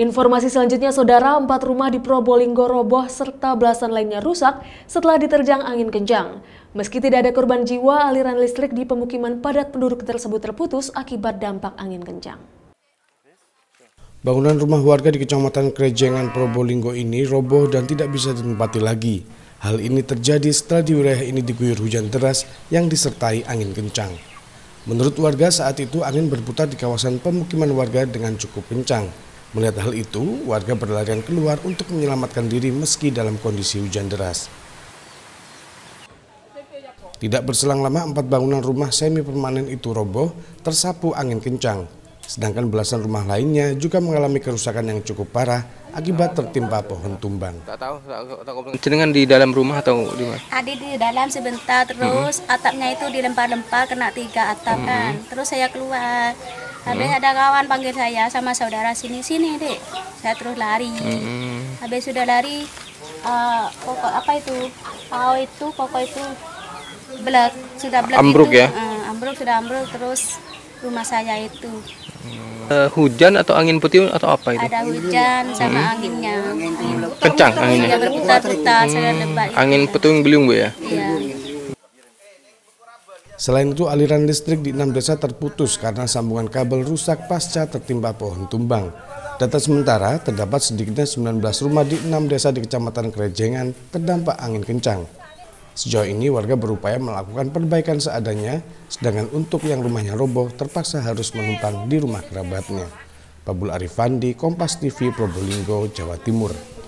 Informasi selanjutnya, saudara, empat rumah di Probolinggo roboh serta belasan lainnya rusak setelah diterjang angin kencang. Meski tidak ada korban jiwa, aliran listrik di pemukiman padat penduduk tersebut terputus akibat dampak angin kencang. Bangunan rumah warga di Kecamatan Krejengan Probolinggo ini roboh dan tidak bisa ditempati lagi. Hal ini terjadi setelah di wilayah ini diguyur hujan deras yang disertai angin kencang. Menurut warga saat itu angin berputar di kawasan pemukiman warga dengan cukup kencang Melihat hal itu, warga berlarian keluar untuk menyelamatkan diri meski dalam kondisi hujan deras. Tidak berselang lama, empat bangunan rumah semi permanen itu roboh tersapu angin kencang. Sedangkan belasan rumah lainnya juga mengalami kerusakan yang cukup parah akibat tertimpa pohon tumbang. Tak tahu, jenengan di dalam rumah atau di mana? Ada di dalam sebentar, terus mm -hmm. atapnya itu dilempar-lempar kena tiga atap mm -hmm. kan. Terus saya keluar, Habis hmm. ada kawan panggil saya sama saudara sini sini deh Saya terus lari. Hmm. Habis sudah lari uh, pokok apa itu? Pau itu pokok itu belak sudah belak ambruk itu, ya? Uh, ambruk sudah ambruk terus rumah saya itu. Hmm. Uh, hujan atau angin putih atau apa itu? Ada hujan sama hmm. anginnya. Angin, Kencang anginnya. Iya, berputar-putar hmm. lebat. Angin puting beliung bu ya? Iya. Selain itu, aliran listrik di enam desa terputus karena sambungan kabel rusak pasca tertimpa pohon tumbang. Data sementara, terdapat sedikitnya 19 rumah di enam desa di Kecamatan Kerejengan terdampak angin kencang. Sejauh ini warga berupaya melakukan perbaikan seadanya, sedangkan untuk yang rumahnya roboh terpaksa harus menumpang di rumah kerabatnya. Babul Arifandi, Kompas TV, Probolinggo, Jawa Timur.